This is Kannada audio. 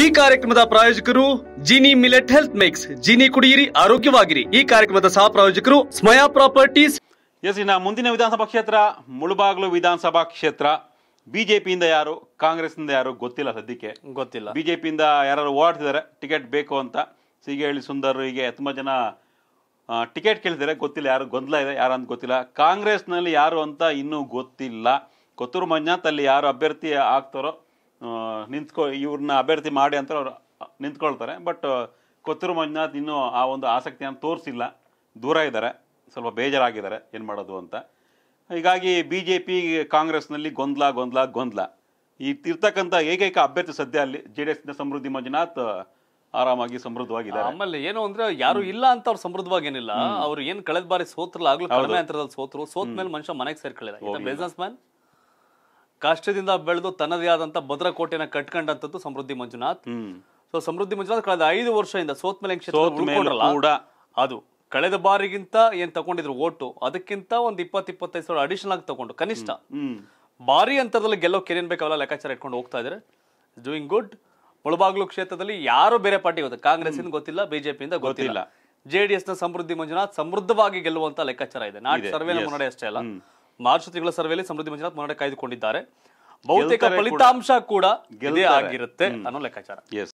ಈ ಕಾರ್ಯಕ್ರಮದ ಪ್ರಾಯೋಜಕರು Jini millet health mix Jini ಕುಡಿಯಿರಿ ಆರೋಗ್ಯವಾಗಿರಿ ಈ ಕಾರ್ಯಕ್ರಮದ ಸಹ ಪ್ರಾಯೋಜಕರು ಸ್ಮಯಾ ಪ್ರಾಪರ್ಟೀಸ್ ಎಸ್ ಇನ್ನ ಮುಂದಿನ ವಿಧಾನಸಭಾ ಕ್ಷೇತ್ರ ಮುಳುಬಾಗ್ಲು ವಿಧಾನಸಭಾ ಕ್ಷೇತ್ರ ಬಿಜೆಪಿಯಿಂದ ಯಾರು ಕಾಂಗ್ರೆಸ್ನಿಂದ ಯಾರು ಗೊತ್ತಿಲ್ಲ ಸದ್ಯಕ್ಕೆ ಗೊತ್ತಿಲ್ಲ ಬಿಜೆಪಿಯಿಂದ ಯಾರು ಓಡಾಡ್ತಿದ್ದಾರೆ ಟಿಕೆಟ್ ಬೇಕು ಅಂತ ಸಿಗೇಳಿ ಸುಂದರ್ ಹೀಗೆ ತುಂಬಾ ಜನ ಟಿಕೆಟ್ ಕೇಳ್ತಿದ್ದಾರೆ ಗೊತ್ತಿಲ್ಲ ಯಾರು ಗೊಂದಲ ಇದೆ ಯಾರು ಅಂತ ಗೊತ್ತಿಲ್ಲ ಕಾಂಗ್ರೆಸ್ನಲ್ಲಿ ಯಾರು ಅಂತ ಇನ್ನೂ ಗೊತ್ತಿಲ್ಲ ಕೊತ್ತೂರು ಮಂಜಾತ್ ಅಲ್ಲಿ ಯಾರು ಅಭ್ಯರ್ಥಿ ಆಗ್ತಾರೋ ನಿಂತ್ಕೊ ಇವ್ರನ್ನ ಅಭ್ಯರ್ಥಿ ಮಾಡಿ ಅಂತ ಅವ್ರು ನಿಂತ್ಕೊಳ್ತಾರೆ ಬಟ್ ಕೊತ್ತೂರು ಮಂಜುನಾಥ್ ಇನ್ನೂ ಆ ಒಂದು ಆಸಕ್ತಿಯನ್ನು ತೋರಿಸಿಲ್ಲ ದೂರ ಇದ್ದಾರೆ ಸ್ವಲ್ಪ ಬೇಜಾರಾಗಿದ್ದಾರೆ ಏನು ಮಾಡೋದು ಅಂತ ಹೀಗಾಗಿ ಬಿ ಜೆ ಪಿ ಕಾಂಗ್ರೆಸ್ನಲ್ಲಿ ಗೊಂದಲ ಗೊಂದಲ ಗೊಂದಲ ಈ ಇರ್ತಕ್ಕಂಥ ಏಕೈಕ ಅಭ್ಯರ್ಥಿ ಸದ್ಯ ಅಲ್ಲಿ ಜೆ ಡಿ ಎಸ್ನ ಸಮೃದ್ಧಿ ಮಂಜುನಾಥ್ ಆರಾಮಾಗಿ ಸಮೃದ್ಧವಾಗಿದ್ದಾರೆ ಆಮೇಲೆ ಏನು ಅಂದ್ರೆ ಯಾರು ಇಲ್ಲ ಅಂತ ಅವ್ರು ಸಮೃದ್ಧವಾಗಿ ಏನಿಲ್ಲ ಅವ್ರು ಏನ್ ಕಳೆದ ಬಾರಿ ಸೋತ್ರಲ್ಲ ಆಗ್ಲೂ ಕಡಿಮೆ ಅಂತರದಲ್ಲಿ ಸೋತರು ಸೋತ್ ಮೇಲೆ ಮನುಷ್ಯ ಮನೆಗೆ ಸೇರ್ಕೊಳ್ಳಿಲ್ಲ ಬಿಸ್ನೆಸ್ ಮ್ಯಾನ್ ಕಷ್ಟದಿಂದ ಬೆಳೆದು ತನ್ನದೇ ಆದಂತ ಭದ್ರಕೋಟೆನ ಕಟ್ಕೊಂಡಂತದ್ದು ಸಮೃದ್ಧಿ ಮಂಜುನಾಥ್ ಸೊ ಸಮೃದ್ಧಿ ಮಂಜುನಾಥ್ ಕಳೆದ ಐದು ವರ್ಷದಿಂದ ಸೋತ್ ಮೇಲೆ ಕ್ಷೇತ್ರ ಅದು ಕಳೆದ ಬಾರಿಗಿಂತ ಏನ್ ತಗೊಂಡಿದ್ರು ಓಟು ಅದಕ್ಕಿಂತ ಒಂದ್ ಇಪ್ಪತ್ ಇಪ್ಪತ್ತೈದು ಸಾವಿರ ಅಡಿಷನ್ ಆಗಿ ತಗೊಂಡು ಕನಿಷ್ಠ ಬಾರಿ ಅಂತರದಲ್ಲಿ ಗೆಲ್ಲೋಕೆ ಏನೇನ್ ಬೇಕಾವಲ್ಲ ಲೆಕ್ಕಾಚಾರ ಇಟ್ಕೊಂಡು ಹೋಗ್ತಾ ಇದ್ರೆ ಡೂಯಿಂಗ್ ಗುಡ್ ಮುಳಬಾಗ್ಲು ಕ್ಷೇತ್ರದಲ್ಲಿ ಯಾರು ಬೇರೆ ಪಾರ್ಟಿ ಗೊತ್ತಿಲ್ಲ ಕಾಂಗ್ರೆಸ್ ಇಂದ ಗೊತ್ತಿಲ್ಲ ಬಿಜೆಪಿಯಿಂದ ಗೊತ್ತಿಲ್ಲ ಜೆಡಿಎಸ್ ನ ಸಮೃದ್ಧಿ ಮಂಜುನಾಥ್ ಸಮೃದ್ಧವಾಗಿ ಗೆಲ್ಲುವಂತ ಲೆಕ್ಕಾಚಾರ ಇದೆ ನಾಟ್ ಸರ್ವೆ ಮುನ್ನಡೆ ಅಷ್ಟೇ ಅಲ್ಲ ಮಾರ್ಚ್ ತಿಂಗಳ ಸರ್ವೆಯಲ್ಲಿ ಸಮೃದ್ಧಿ ಮಂಜುನಾಥ್ ಮುನ್ನಡೆ ಕಾಯ್ದುಕೊಂಡಿದ್ದಾರೆ ಬಹುತೇಕ ಫಲಿತಾಂಶ ಕೂಡ ಗೆಲ್ಲೇ ಆಗಿರುತ್ತೆ ಅನ್ನೋ ಲೆಕ್ಕಾಚಾರ